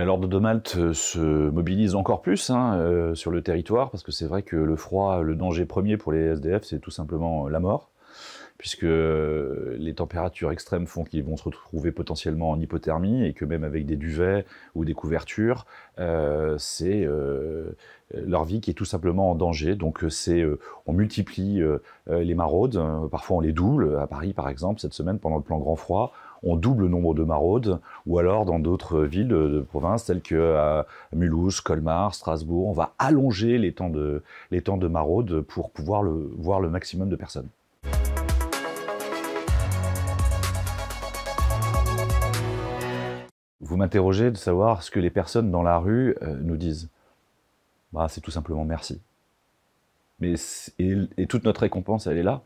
mais l'ordre de Malte euh, se mobilise encore plus hein, euh, sur le territoire, parce que c'est vrai que le froid, le danger premier pour les SDF, c'est tout simplement la mort puisque les températures extrêmes font qu'ils vont se retrouver potentiellement en hypothermie et que même avec des duvets ou des couvertures, euh, c'est euh, leur vie qui est tout simplement en danger. Donc euh, c'est, on multiplie les maraudes, hein, parfois on les double, à Paris par exemple, cette semaine pendant le plan grand froid, on double le nombre de maraudes, ou alors dans d'autres villes de, province, telles que à Mulhouse, Colmar, Strasbourg, on va allonger les temps de, les temps de maraudes pour pouvoir le, voir le maximum de personnes. vous m'interrogez de savoir ce que les personnes dans la rue euh, nous disent. Bah, c'est tout simplement merci. Mais et, toute notre récompense, elle est là.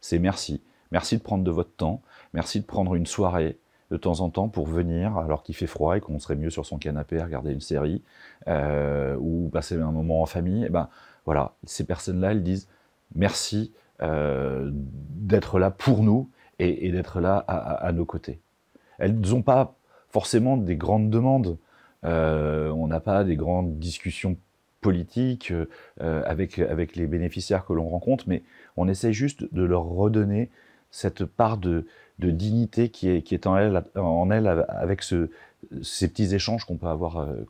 C'est merci. Merci de prendre de votre temps. Merci de prendre une soirée de temps en temps pour venir alors qu'il fait froid et qu'on serait mieux sur son canapé à regarder une série euh, ou passer un moment en famille. Et eh ben voilà, ces personnes-là, elles disent merci euh, d'être là pour nous et, d'être là à, nos côtés. Elles n'ont pas forcément des grandes demandes. Euh, on n'a pas des grandes discussions politiques euh, avec, avec les bénéficiaires que l'on rencontre, mais on essaie juste de leur redonner cette part de, de dignité qui est, qui est en, elle, en elle avec ce, ces petits échanges qu'on peut avoir euh,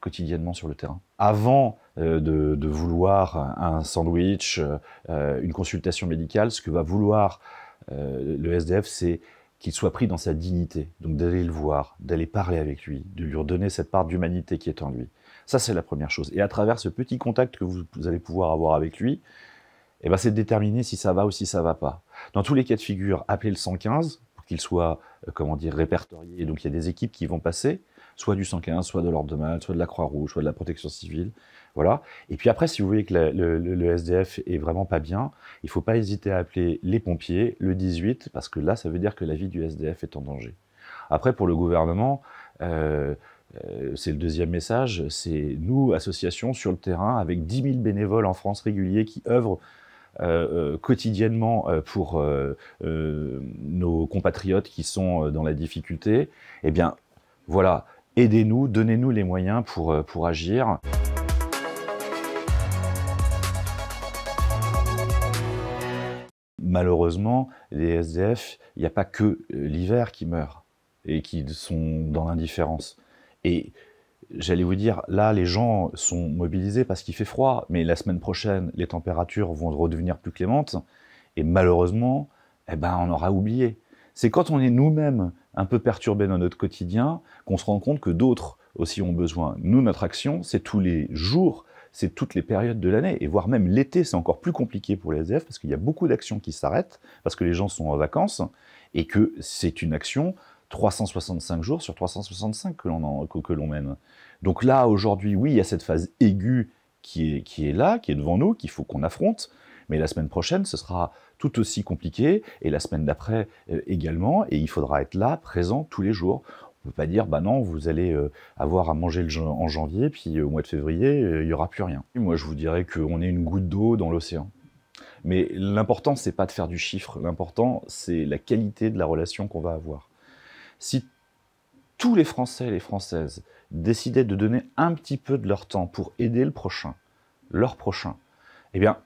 quotidiennement sur le terrain. Avant de, vouloir un sandwich, une consultation médicale, ce que va vouloir le SDF, c'est qu'il soit pris dans sa dignité, donc d'aller le voir, d'aller parler avec lui, de lui redonner cette part d'humanité qui est en lui. Ça, c'est la première chose. Et à travers ce petit contact que vous, allez pouvoir avoir avec lui, eh ben, c'est de déterminer si ça va ou si ça va pas. Dans tous les cas de figure, appelez le 115 pour qu'il soit, euh, comment dire, répertorié. donc, il y a des équipes qui vont passer soit du 115, soit de l'ordre de mal, soit de la Croix-Rouge, soit de la protection civile. Voilà. Et puis après, si vous voyez que le, SDF est vraiment pas bien, il ne faut pas hésiter à appeler les pompiers, le 18, parce que là, ça veut dire que la vie du SDF est en danger. Après, pour le gouvernement, euh, euh, c'est le deuxième message, c'est nous, associations sur le terrain, avec 10 000 bénévoles en France réguliers qui œuvrent euh, quotidiennement pour nos compatriotes qui sont dans la difficulté, eh bien, voilà, aidez-nous, donnez-nous les moyens pour, euh, pour agir. Malheureusement, les SDF, il n'y a pas que euh, l'hiver qui meurt et qui sont dans l'indifférence. Et j'allais vous dire, là, les gens sont mobilisés parce qu'il fait froid, mais la semaine prochaine, les températures vont redevenir plus clémentes, et malheureusement, eh ben, on aura oublié. C'est quand on est nous-mêmes un peu perturbé dans notre quotidien qu'on se rend compte que d'autres aussi ont besoin. Nous, notre action, c'est tous les jours, c'est toutes les périodes de l'année, et voire même l'été, c'est encore plus compliqué pour les SDF parce qu'il y a beaucoup d'actions qui s'arrêtent, parce que les gens sont en vacances, et que c'est une action 365 jours sur 365 que l'on mène. Donc là, aujourd'hui, oui, il y a cette phase aiguë qui est, qui est là, qui est devant nous, qu'il faut qu'on affronte, mais la semaine prochaine, ce sera tout aussi compliqué, et la semaine d'après euh, également, et il faudra être là, présent tous les jours. On ne peut pas dire, bah non, vous allez euh, avoir à manger le, en janvier, puis euh, au mois de février, il n'y aura plus rien. moi, je vous dirais qu'on est une goutte d'eau dans l'océan. Mais l'important, c'est pas de faire du chiffre, l'important, c'est la qualité de la relation qu'on va avoir. Si tous les Français et les Françaises décidaient de donner un petit peu de leur temps pour aider le prochain, leur prochain, eh bien,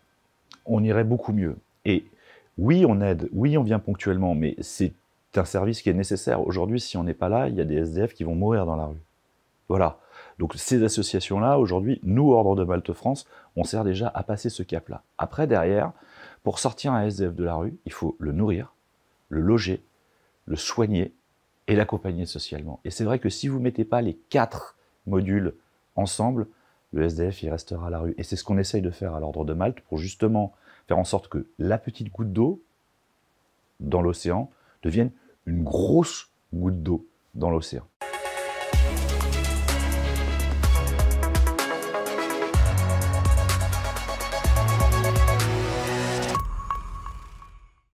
on irait beaucoup mieux. Et oui, on aide, oui, on vient ponctuellement, mais c'est un service qui est nécessaire. Aujourd'hui, si on n'est pas là, il y a des SDF qui vont mourir dans la rue. Voilà. Donc ces associations-là, aujourd'hui, nous, Ordre de Malte France, on sert déjà à passer ce cap-là. Après, derrière, pour sortir un SDF de la rue, il faut le nourrir, le loger, le soigner et l'accompagner socialement. Et c'est vrai que si vous ne mettez pas les quatre modules ensemble, le SDF, il restera à la rue. Et c'est ce qu'on essaye de faire à l'ordre de Malte pour justement faire en sorte que la petite goutte d'eau dans l'océan devienne une grosse goutte d'eau dans l'océan.